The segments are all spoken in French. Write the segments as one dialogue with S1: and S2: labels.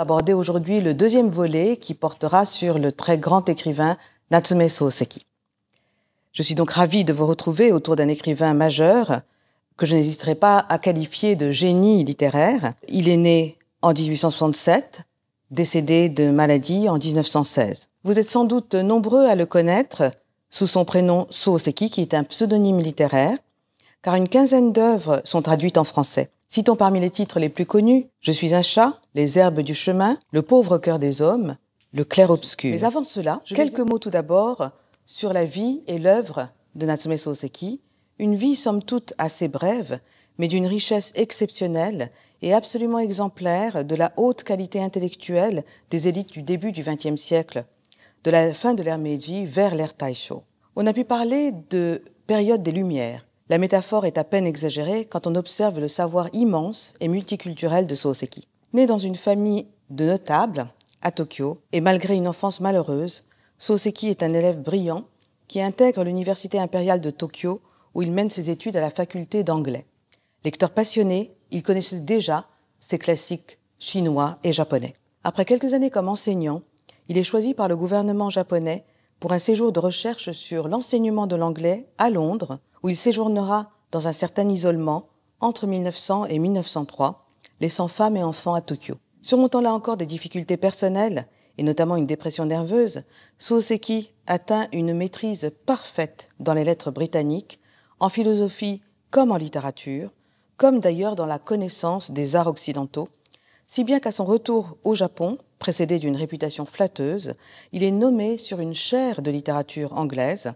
S1: aborder aujourd'hui le deuxième volet qui portera sur le très grand écrivain Natsume Soseki. Je suis donc ravie de vous retrouver autour d'un écrivain majeur que je n'hésiterai pas à qualifier de génie littéraire. Il est né en 1867, décédé de maladie en 1916. Vous êtes sans doute nombreux à le connaître sous son prénom Soseki, qui est un pseudonyme littéraire, car une quinzaine d'œuvres sont traduites en français. Citons parmi les titres les plus connus Je suis un chat, Les herbes du chemin, Le pauvre cœur des hommes, Le clair-obscur. Mais avant cela, quelques mots tout d'abord sur la vie et l'œuvre de Natsume Soseki, une vie somme toute assez brève, mais d'une richesse exceptionnelle et absolument exemplaire de la haute qualité intellectuelle des élites du début du XXe siècle, de la fin de l'ère Meiji vers l'ère Taisho. On a pu parler de période des Lumières, la métaphore est à peine exagérée quand on observe le savoir immense et multiculturel de Soseki. Né dans une famille de notables à Tokyo et malgré une enfance malheureuse, Soseki est un élève brillant qui intègre l'Université impériale de Tokyo où il mène ses études à la faculté d'anglais. Lecteur passionné, il connaissait déjà ses classiques chinois et japonais. Après quelques années comme enseignant, il est choisi par le gouvernement japonais pour un séjour de recherche sur l'enseignement de l'anglais à Londres, où il séjournera dans un certain isolement entre 1900 et 1903, laissant femme et enfants à Tokyo. Surmontant là encore des difficultés personnelles, et notamment une dépression nerveuse, Soseki atteint une maîtrise parfaite dans les lettres britanniques, en philosophie comme en littérature, comme d'ailleurs dans la connaissance des arts occidentaux, si bien qu'à son retour au Japon, Précédé d'une réputation flatteuse, il est nommé sur une chaire de littérature anglaise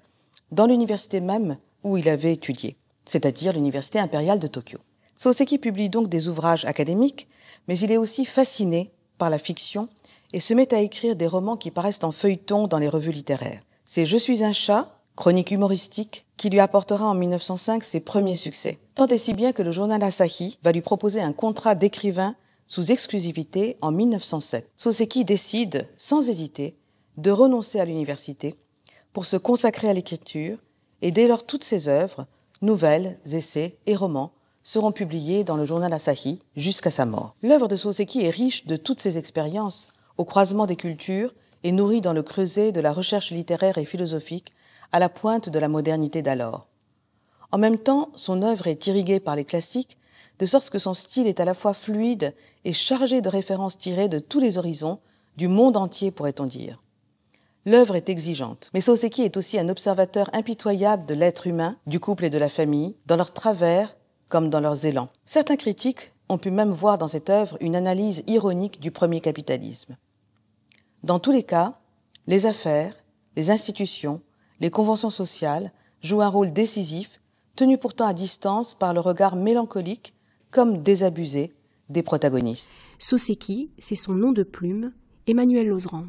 S1: dans l'université même où il avait étudié, c'est-à-dire l'Université impériale de Tokyo. Soseki publie donc des ouvrages académiques, mais il est aussi fasciné par la fiction et se met à écrire des romans qui paraissent en feuilleton dans les revues littéraires. C'est Je suis un chat, chronique humoristique, qui lui apportera en 1905 ses premiers succès. Tant et si bien que le journal Asahi va lui proposer un contrat d'écrivain sous exclusivité en 1907. Soseki décide, sans hésiter, de renoncer à l'université pour se consacrer à l'écriture et dès lors toutes ses œuvres, nouvelles, essais et romans, seront publiées dans le journal Asahi jusqu'à sa mort. L'œuvre de Soseki est riche de toutes ses expériences au croisement des cultures et nourrie dans le creuset de la recherche littéraire et philosophique à la pointe de la modernité d'alors. En même temps, son œuvre est irriguée par les classiques de sorte que son style est à la fois fluide et chargé de références tirées de tous les horizons, du monde entier pourrait-on dire. L'œuvre est exigeante, mais Soseki est aussi un observateur impitoyable de l'être humain, du couple et de la famille, dans leurs travers comme dans leurs élans. Certains critiques ont pu même voir dans cette œuvre une analyse ironique du premier capitalisme. Dans tous les cas, les affaires, les institutions, les conventions sociales jouent un rôle décisif, tenu pourtant à distance par le regard mélancolique comme désabusé des protagonistes. Soseki, c'est son nom de
S2: plume, Emmanuel Lozeran.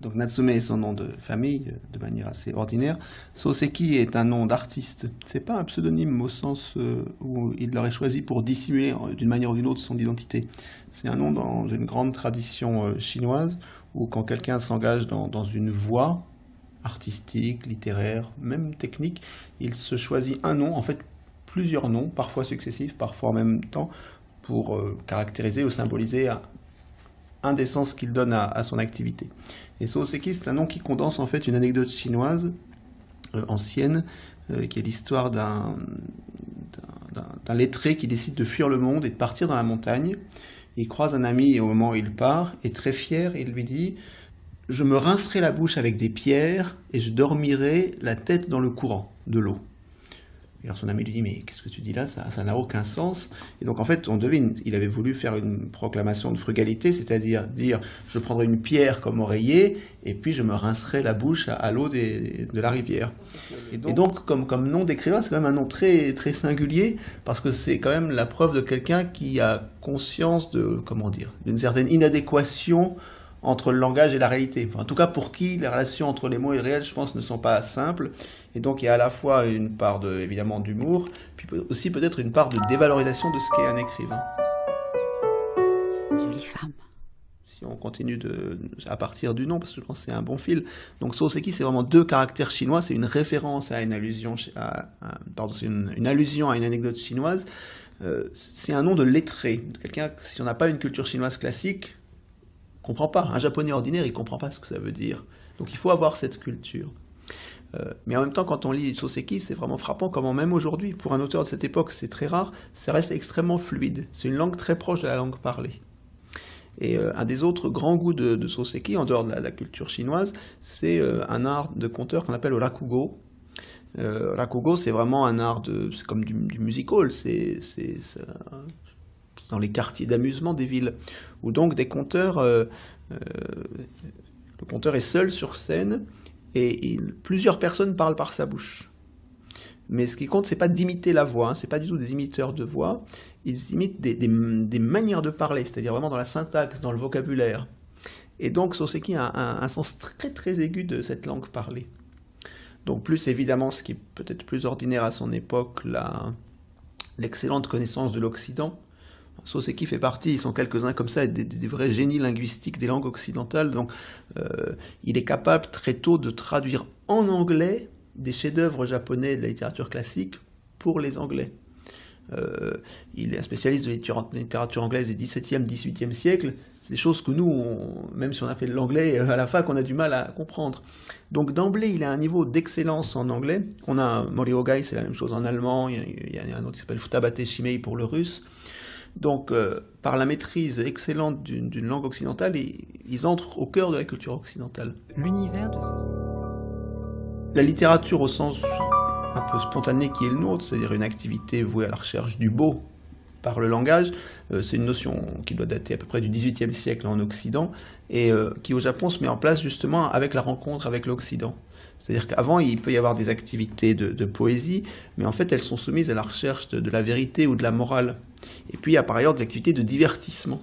S3: Donc Natsume est son nom de famille, euh, de manière assez ordinaire. Soseki est un nom d'artiste. C'est pas un pseudonyme au sens euh, où il l'aurait choisi pour dissimuler euh, d'une manière ou d'une autre son identité. C'est un nom dans une grande tradition chinoise où quand quelqu'un s'engage dans, dans une voie artistique, littéraire, même technique, il se choisit un nom en fait plusieurs noms, parfois successifs, parfois en même temps, pour euh, caractériser ou symboliser un, des sens qu'il donne à, son activité. Et Soseki, c'est un nom qui condense en fait une anecdote chinoise euh, ancienne, euh, qui est l'histoire d'un, d'un lettré qui décide de fuir le monde et de partir dans la montagne. Il croise un ami et au moment où il part, est très fier, il lui dit Je me rincerai la bouche avec des pierres et je dormirai la tête dans le courant de l'eau. Et alors son ami lui dit, mais qu'est-ce que tu dis là Ça n'a aucun sens. Et donc en fait, on devine, il avait voulu faire une proclamation de frugalité, c'est-à-dire dire, je prendrai une pierre comme oreiller, et puis je me rincerai la bouche à, l'eau de la rivière. Et donc, comme, comme nom d'écrivain, c'est quand même un nom très, très singulier, parce que c'est quand même la preuve de quelqu'un qui a conscience de, comment dire, d'une certaine inadéquation entre le langage et la réalité. En tout cas, pour qui les relations entre les mots et le réel, je pense, ne sont pas simples. Et donc, il y a à la fois une part, de, évidemment, d'humour, puis aussi peut-être une part de dévalorisation de ce qu'est un écrivain. Jolie femme Si on continue de, à partir du nom, parce que je pense que c'est un bon fil. Donc Soseki, c'est vraiment deux caractères chinois, c'est une référence à une allusion, à, pardon, c'est une, allusion à une anecdote chinoise. Euh, c'est un nom de lettré, quelqu'un, si on n'a pas une culture chinoise classique, comprend pas. Un japonais ordinaire, il comprend pas ce que ça veut dire. Donc il faut avoir cette culture. Euh, mais en même temps, quand on lit Soseki, c'est vraiment frappant comment même aujourd'hui, pour un auteur de cette époque, c'est très rare, ça reste extrêmement fluide. C'est une langue très proche de la langue parlée. Et euh, un des autres grands goûts de, Soseki, en dehors de la, culture chinoise, c'est euh, un art de conteur qu'on appelle le rakugo. rakugo, c'est vraiment un art de, c'est comme du, du music hall, c'est, dans les quartiers d'amusement des villes, où donc des conteurs, euh, euh, le conteur est seul sur scène et plusieurs personnes parlent par sa bouche. Mais ce qui compte, c'est pas d'imiter la voix, ce hein, c'est pas du tout des imiteurs de voix, ils imitent des, manières de parler, c'est-à-dire vraiment dans la syntaxe, dans le vocabulaire. Et donc Soseki a un, sens très très aigu de cette langue parlée. Donc plus évidemment ce qui est peut-être plus ordinaire à son époque, l'excellente connaissance de l'Occident, Soseki fait partie, ils sont quelques-uns comme ça, des, des, vrais génies linguistiques des langues occidentales. Donc, euh, il est capable très tôt de traduire en anglais des chefs-d'œuvre japonais de la littérature classique pour les Anglais. Euh, il est un spécialiste de littérature anglaise du XVIIe, XVIIIe siècle. C'est des choses que nous, même si on a fait de l'anglais euh, à la fac, on a du mal à comprendre. Donc d'emblée, il a un niveau d'excellence en anglais. On a Mori Ogai, c'est la même chose en allemand. Il y a, il y a un autre qui s'appelle Futabate Shimei pour le russe. Donc, euh, par la maîtrise excellente d'une langue occidentale, ils, entrent au cœur de la culture occidentale.
S4: L'univers de
S3: La littérature au sens un peu spontané qui est le nôtre, c'est-à-dire une activité vouée à la recherche du beau, par le langage. Euh, c'est une notion qui doit dater à peu près du XVIIIe siècle en Occident et euh, qui au Japon se met en place justement avec la rencontre avec l'Occident. C'est-à-dire qu'avant, il peut y avoir des activités de, poésie, mais en fait, elles sont soumises à la recherche de, la vérité ou de la morale. Et puis, il y a par ailleurs des activités de divertissement.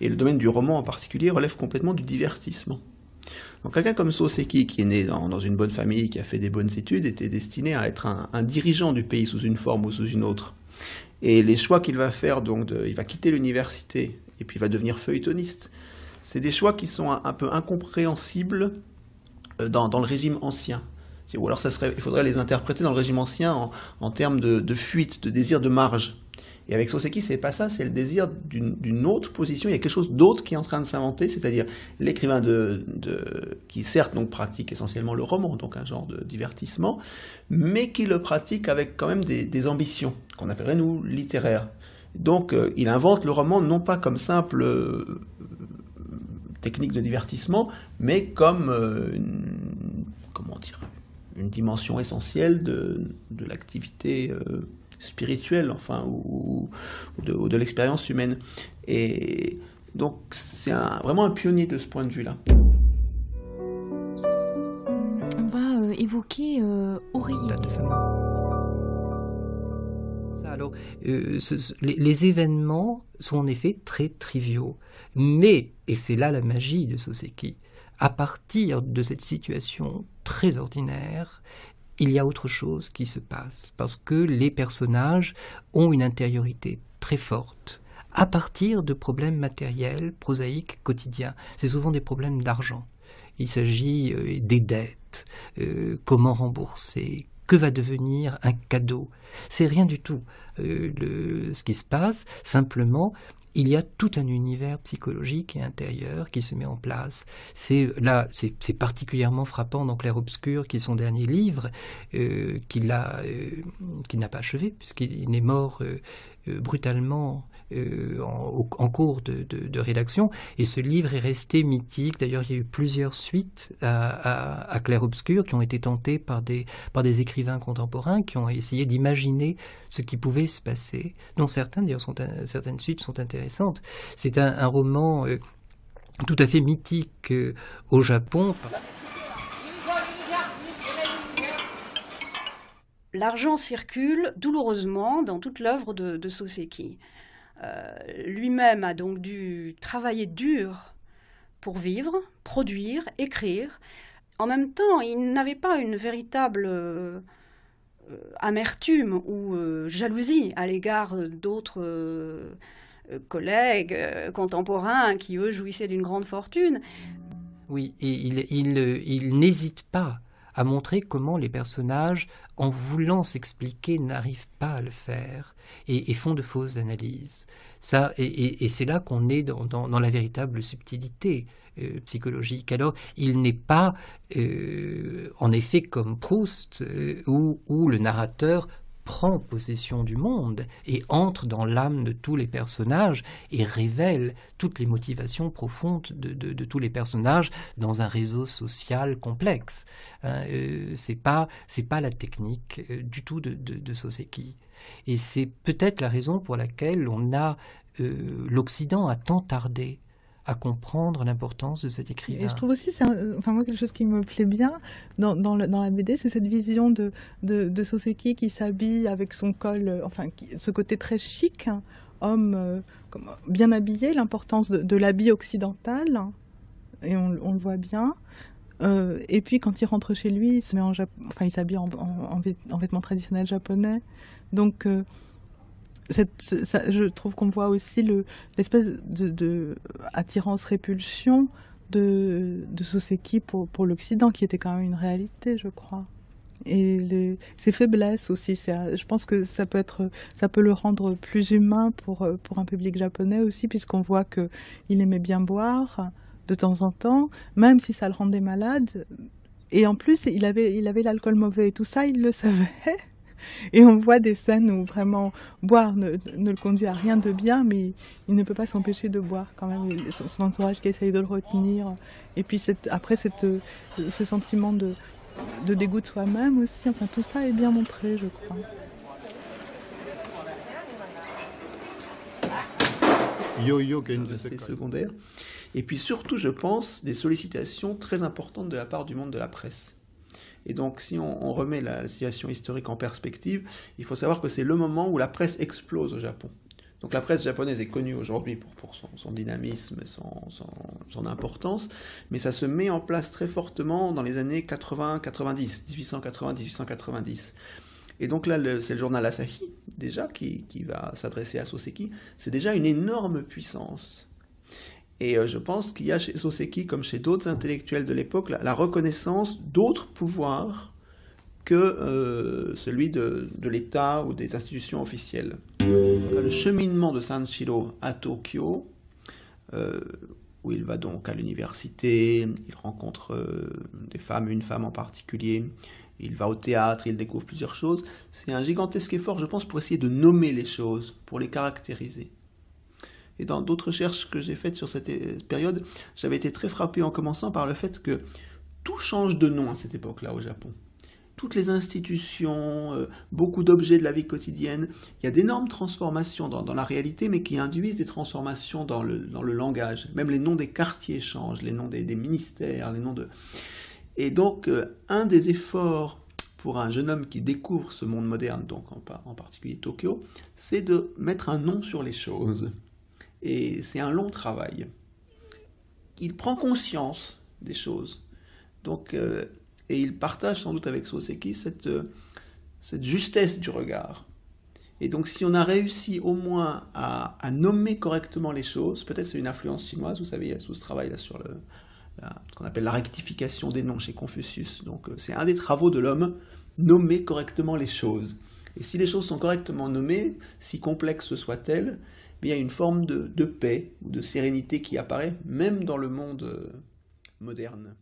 S3: Et le domaine du roman en particulier relève complètement du divertissement. Donc quelqu'un comme Soseki, qui est né dans, une bonne famille, qui a fait des bonnes études, était destiné à être un, dirigeant du pays sous une forme ou sous une autre. Et les choix qu'il va faire, donc, il va quitter l'université et puis il va devenir feuilletoniste. C'est des choix qui sont un, peu incompréhensibles euh, dans, le régime ancien. Ou alors ça serait, il faudrait les interpréter dans le régime ancien en, termes de fuite, de désir de marge. Et avec Soseki, c'est pas ça, c'est le désir d'une autre position. Il y a quelque chose d'autre qui est en train de s'inventer, c'est-à-dire l'écrivain de, qui certes pratique essentiellement le roman, donc un genre de divertissement, mais qui le pratique avec quand même des, ambitions qu'on appellerait nous littéraires. Donc euh, il invente le roman non pas comme simple euh, technique de divertissement, mais comme euh, une, comment dire, une dimension essentielle de l'activité spirituelle, enfin, ou, de, l'expérience humaine. Et donc, c'est vraiment un pionnier
S4: de ce point de vue-là.
S2: On va euh, évoquer
S4: euh, alors, euh, les, les, événements sont en effet très triviaux. Mais, et c'est là la magie de Soseki, à partir de cette situation très ordinaire, il y a autre chose qui se passe, parce que les personnages ont une intériorité très forte à partir de problèmes matériels, prosaïques, quotidiens. C'est souvent des problèmes d'argent. Il s'agit euh, des dettes, euh, comment rembourser, que va devenir un cadeau. C'est rien du tout euh, ce qui se passe, simplement il y a tout un univers psychologique et intérieur qui se met en place. C'est là, c'est particulièrement frappant dans Clair Obscur, qui est son dernier livre, euh, euh, qu'il n'a pas achevé puisqu'il est mort euh, brutalement euh, en, cours de, rédaction. Et ce livre est resté mythique. D'ailleurs, il y a eu plusieurs suites à, à, Claire Obscur qui ont été tentées par des, par des écrivains contemporains qui ont essayé d'imaginer ce qui pouvait se passer, dont certaines, d'ailleurs, sont, certaines suites sont intéressantes. C'est un, roman euh, tout à fait mythique euh, au Japon.
S2: L'argent circule douloureusement dans toute l'œuvre de Soseki. Euh, lui-même a donc dû travailler dur pour vivre, produire, écrire. En même temps, il n'avait pas une véritable euh, amertume ou euh, jalousie à l'égard d'autres collègues contemporains qui, eux, jouissaient d'une grande fortune.
S4: Oui, il n'hésite pas à montrer comment les personnages, en voulant s'expliquer, n'arrivent pas à le faire et, font de fausses analyses. Ça, et, c'est là qu'on est dans, la véritable subtilité euh, psychologique. Alors, il n'est pas, euh, en effet, comme Proust, euh, ou où le narrateur prend possession du monde et entre dans l'âme de tous les personnages et révèle toutes les motivations profondes de, tous les personnages dans un réseau social complexe. Hein, euh, c'est pas la technique euh, du tout de, de, Soseki. Et c'est peut-être la raison pour laquelle on a euh, l'Occident a tant tardé à comprendre l'importance de cet écrivain. Et je trouve
S2: aussi, c'est euh, enfin moi quelque chose qui me plaît bien dans, la BD, c'est cette vision de, de, Soseki qui s'habille avec son col, euh, enfin ce côté très chic, hein, homme euh, bien habillé, l'importance de, l'habit occidental, hein, et on, le voit bien. et puis quand il rentre chez lui, il en s'habille en, vêtements traditionnels japonais. Donc je trouve qu'on voit aussi l'espèce dattirance de, attirance-répulsion de, de Soseki pour, l'Occident, qui était quand même une réalité, je crois. Et ses faiblesses aussi, je pense que ça peut, ça peut le rendre plus humain pour, un public japonais aussi, puisqu'on voit qu'il aimait bien boire de temps en temps, même si ça le rendait malade. Et en plus, il avait l'alcool mauvais et tout ça, il le savait. Et on voit des scènes où vraiment boire ne, le conduit à rien de bien, mais il, ne peut pas s'empêcher de boire quand même. son, entourage qui essaye de le retenir. Et puis après, euh, ce sentiment de, dégoût de soi-même aussi. Enfin, tout ça est bien montré, je crois.
S3: Yo-yo, qui est secondaire. Et puis surtout, je pense, des sollicitations très importantes de la part du monde de la presse. Et donc, si on, remet la, situation historique en perspective, il faut savoir que c'est le moment où la presse explose au Japon. Donc la presse japonaise est connue aujourd'hui pour, son, dynamisme, son, son, importance, mais ça se met en place très fortement dans les années 80-90, 1890-1890. Et donc là, c'est le journal Asahi, déjà, qui, qui va s'adresser à Soseki. C'est déjà une énorme puissance. Et euh, je pense qu'il y a chez Soseki, comme chez d'autres intellectuels de l'époque, la, reconnaissance d'autres pouvoirs que euh, celui de, l'État ou des institutions officielles. Le cheminement de Sanshiro à Tokyo, euh, où il va donc à l'université, il rencontre des femmes, une femme en particulier, il va au théâtre, il découvre plusieurs choses, c'est un gigantesque effort, je pense, pour essayer de nommer les choses, pour les caractériser. Et dans d'autres recherches que j'ai faites sur cette euh, période, j'avais été très frappé en commençant par le fait que tout change de nom à cette époque-là au Japon. Toutes les institutions, euh, beaucoup d'objets de la vie quotidienne, il y a d'énormes transformations dans, la réalité, mais qui induisent des transformations dans le, dans le, langage. Même les noms des quartiers changent, les noms des, ministères, les noms de... Et donc, euh, un des efforts pour un jeune homme qui découvre ce monde moderne, donc en particulier Tokyo, c'est de mettre un nom sur les choses. Et c'est un long travail. Il prend conscience des choses. Donc, euh, et il partage sans doute avec Soseki cette, euh, cette justesse du regard. Et donc, si on a réussi au moins à, nommer correctement les choses, peut-être c'est une influence chinoise, vous savez, il y a tout ce travail-là sur le, ce qu'on appelle la rectification des noms chez Confucius. Donc, euh, c'est un des travaux de l'homme, nommer correctement les choses. Et si les choses sont correctement nommées, si complexes soient-elles, il y a une forme de paix ou de sérénité qui apparaît même dans le monde euh, moderne.